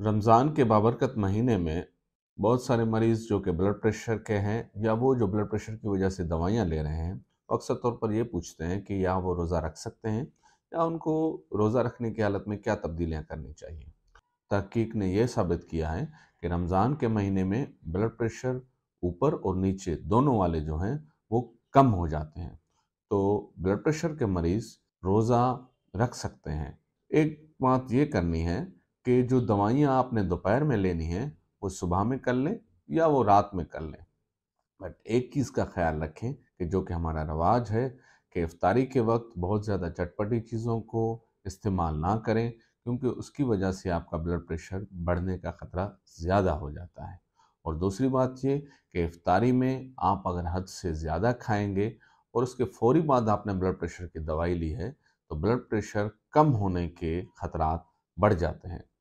रमज़ान के बाबरकत महीने में बहुत सारे मरीज़ जो कि ब्लड प्रेशर के हैं या वो जो ब्लड प्रेशर की वजह से दवाइयाँ ले रहे हैं अक्सर तौर पर ये पूछते हैं कि या वो रोज़ा रख सकते हैं या उनको रोज़ा रखने की हालत में क्या तब्दीलियाँ करनी चाहिए तहकीक ने यह साबित किया है कि रमज़ान के महीने में ब्लड प्रेशर ऊपर और नीचे दोनों वाले जो हैं वो कम हो जाते हैं तो ब्लड प्रेशर के मरीज़ रोज़ा रख सकते हैं एक बात ये करनी है कि जो दवाइयाँ आपने दोपहर में लेनी हैं वो सुबह में कर लें या वो रात में कर लें बट एक चीज़ का ख्याल रखें कि जो कि हमारा रवाज है कि इफ्तारी के वक्त बहुत ज़्यादा चटपटी चीज़ों को इस्तेमाल ना करें क्योंकि उसकी वजह से आपका ब्लड प्रेशर बढ़ने का ख़तरा ज़्यादा हो जाता है और दूसरी बात ये कि इफ्तारी में आप अगर हद से ज़्यादा खाएंगे और उसके फौरी बाद आपने ब्लड प्रेशर की दवाई ली है तो ब्लड प्रेशर कम होने के खतरा बढ़ जाते हैं